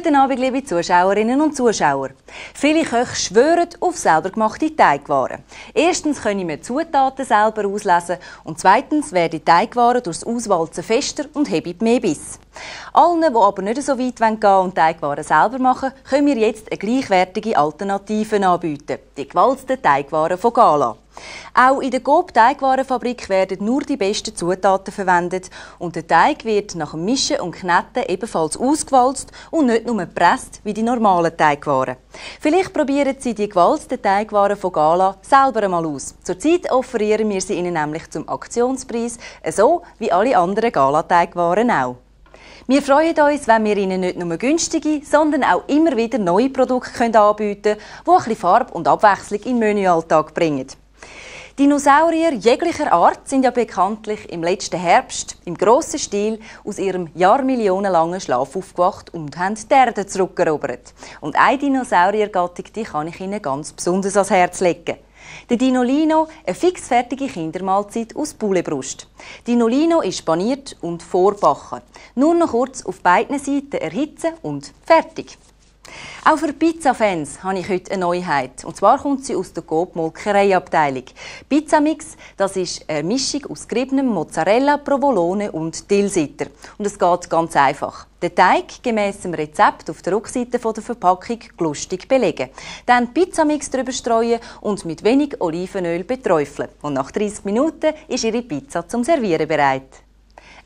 Guten Abend, liebe Zuschauerinnen und Zuschauer. Viele Köche schwören auf selber gemachte Teigwaren. Erstens können wir Zutaten selber auslesen und zweitens werden die Teigwaren durchs Auswalzen fester und heben mehr Biss. Allen, die aber nicht so weit gehen wollen und Teigwaren selber machen, können wir jetzt eine gleichwertige Alternative anbieten. Die gewalzten Teigwaren von Gala. Auch in der Coop Teigwarenfabrik werden nur die besten Zutaten verwendet und der Teig wird nach dem Mischen und Kneten ebenfalls ausgewalzt und nicht nur gepresst wie die normalen Teigwaren. Vielleicht probieren Sie die gewalzten Teigwaren von Gala selber einmal aus. Zurzeit offerieren wir sie Ihnen nämlich zum Aktionspreis, so wie alle anderen Gala-Teigwaren auch. Wir freuen uns, wenn wir Ihnen nicht nur günstige, sondern auch immer wieder neue Produkte anbieten können, die ein bisschen Farbe und Abwechslung in den Menüalltag bringen. Dinosaurier jeglicher Art sind ja bekanntlich im letzten Herbst im grossen Stil aus ihrem jahrmillionenlangen Schlaf aufgewacht und haben die Erde zurückerobert. Und eine Dinosauriergattung die kann ich Ihnen ganz besonders ans Herz legen. Der Dinolino, eine fixfertige Kindermahlzeit aus Bullebrust. Dinolino ist paniert und vorbacken. Nur noch kurz auf beiden Seiten erhitzen und fertig. Auch für Pizza-Fans habe ich heute eine Neuheit. Und zwar kommt sie aus der Coop-Molkereiabteilung. Pizzamix, das ist eine Mischung aus geriebenem Mozzarella, Provolone und Dillsitter. Und es geht ganz einfach. Den Teig gemäss dem Rezept auf der Rückseite der Verpackung lustig belegen. Dann Pizzamix drüber streuen und mit wenig Olivenöl beträufeln. Und nach 30 Minuten ist Ihre Pizza zum Servieren bereit.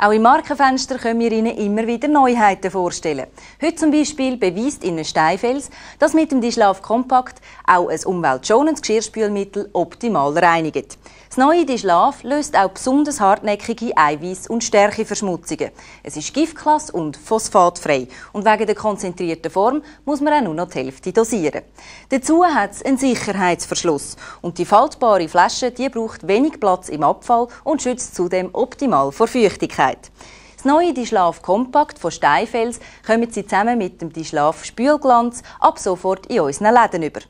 Auch im Markenfenster können wir Ihnen immer wieder Neuheiten vorstellen. Heute zum Beispiel beweist Ihnen Steinfels, dass mit dem Dischlaf Kompakt auch ein umweltschonendes Geschirrspülmittel optimal reinigt. Das neue Dischlaf löst auch besonders hartnäckige Eiweiß- und Stärkeverschmutzungen. Es ist giftklass- und phosphatfrei. Und wegen der konzentrierten Form muss man auch nur noch die Hälfte dosieren. Dazu hat es einen Sicherheitsverschluss. Und die faltbare Flasche die braucht wenig Platz im Abfall und schützt zudem optimal vor Feuchtigkeit. Das neue Dischlaf Kompakt von Steinfels kommen Sie zusammen mit dem Dischlaf Spülglanz ab sofort in unseren Läden über.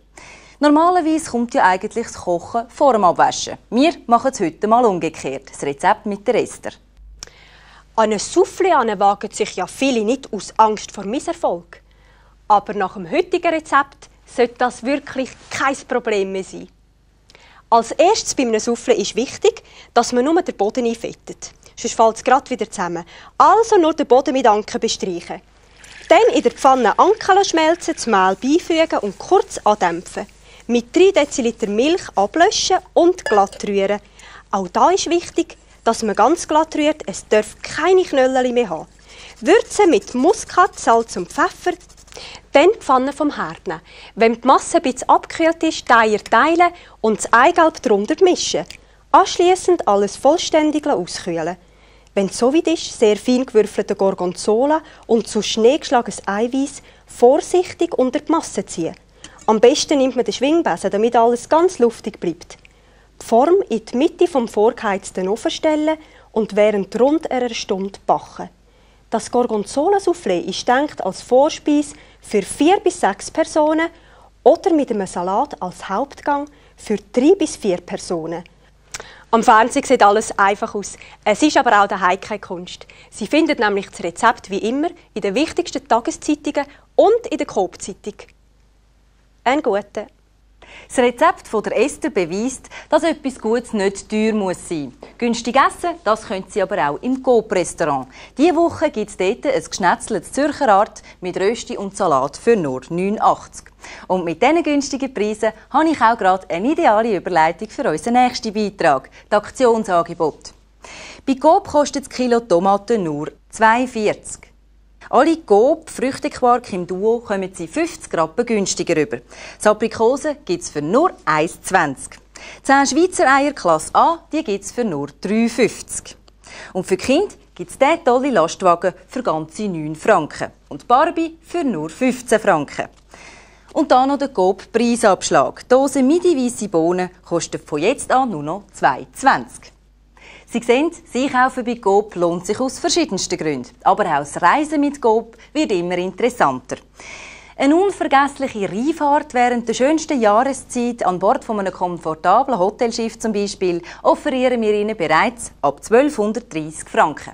Normalerweise kommt ja eigentlich das Kochen vor dem Abwaschen. Wir machen es heute mal umgekehrt. Das Rezept mit der Esther. An ein Soufflé wagen sich ja viele nicht aus Angst vor Misserfolg. Aber nach dem heutigen Rezept sollte das wirklich kein Problem mehr sein. Als erstes bei einem Soufflé ist wichtig, dass man nur den Boden einfettet. Sonst fällt es gerade wieder zusammen. Also nur den Boden mit Anken bestreichen. Dann in der Pfanne Ankeln schmelzen, das Mehl beifügen und kurz andämpfen mit 3 Deziliter Milch ablöschen und glatt rühren. Auch da ist wichtig, dass man ganz glatt rührt. Es darf keine Knöllchen mehr haben. Würzen mit Muskat, Salz und Pfeffer. Dann die Pfanne vom Herd nehmen. Wenn die Masse ein bisschen abgekühlt ist, Eier teilen und das Eigelb darunter mischen. Anschließend alles vollständig auskühlen. Wenn es so weit ist, sehr fein gewürfelte Gorgonzola und zu Schnee geschlagenes Eiweiß vorsichtig unter die Masse ziehen. Am besten nimmt man den Schwingbesen, damit alles ganz luftig bleibt. Die Form in die Mitte vom vorgeheizten Ofen stellen und während rund einer Stunde backen. Das Gorgonzola-Soufflé ist denkt als Vorspeis für vier bis sechs Personen oder mit einem Salat als Hauptgang für drei bis vier Personen. Am Fernsehen sieht alles einfach aus. Es ist aber auch daheim keine Kunst. Sie finden nämlich das Rezept wie immer in den wichtigsten Tageszeitungen und in der Coop-Zeitung einen guten. Das Rezept von der Esther beweist, dass etwas Gutes nicht teuer muss sein muss. Günstig essen, das können Sie aber auch im Coop-Restaurant. Diese Woche gibt es dort ein geschnetzeltes Zürcher Art mit Rösti und Salat für nur 89. Und mit diesen günstigen Preisen habe ich auch gerade eine ideale Überleitung für unseren nächsten Beitrag, das Aktionsangebot. Bei Coop kostet das Kilo Tomaten nur 42. Alle Gob Früchtequark im Duo kommen Sie 50 Rappen günstiger über. Das Aprikose gibt es für nur 1,20. 10 Schweizer Eier Klasse A, gibt es für nur 3,50. Und für Kind gibt es diesen tollen Lastwagen für ganze 9 Franken und Barbie für nur 15 Franken. Und dann noch der Coop-Preisabschlag. Dosen midi-weisse Bohnen kostet von jetzt an nur noch 2,20. Sie sehen, Einkaufen bei GoP lohnt sich aus verschiedensten Gründen. Aber auch das Reisen mit GoP wird immer interessanter. Eine unvergessliche Reifahrt während der schönsten Jahreszeit an Bord von einem komfortablen Hotelschiff zum Beispiel offerieren wir Ihnen bereits ab 1230 Franken.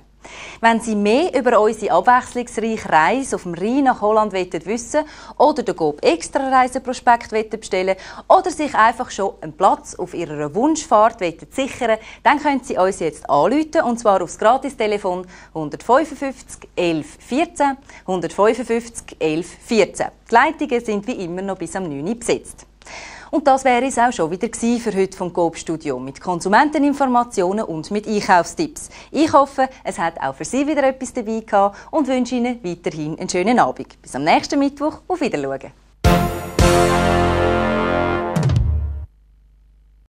Wenn Sie mehr über unsere abwechslungsreiche Reise auf dem Rhein nach Holland wissen oder den GoB Extra Reiseprospekt bestellen oder sich einfach schon einen Platz auf Ihrer Wunschfahrt sichern dann können Sie uns jetzt anrufen und zwar aufs Gratistelefon 155 11 14 155 11 14. Die Leitungen sind wie immer noch bis am 9 Uhr besetzt. Und das wäre es auch schon wieder für heute vom GOB-Studio mit Konsumenteninformationen und mit Einkaufstipps. Ich hoffe, es hat auch für Sie wieder etwas dabei gehabt und wünsche Ihnen weiterhin einen schönen Abend. Bis am nächsten Mittwoch. Auf Wiedersehen.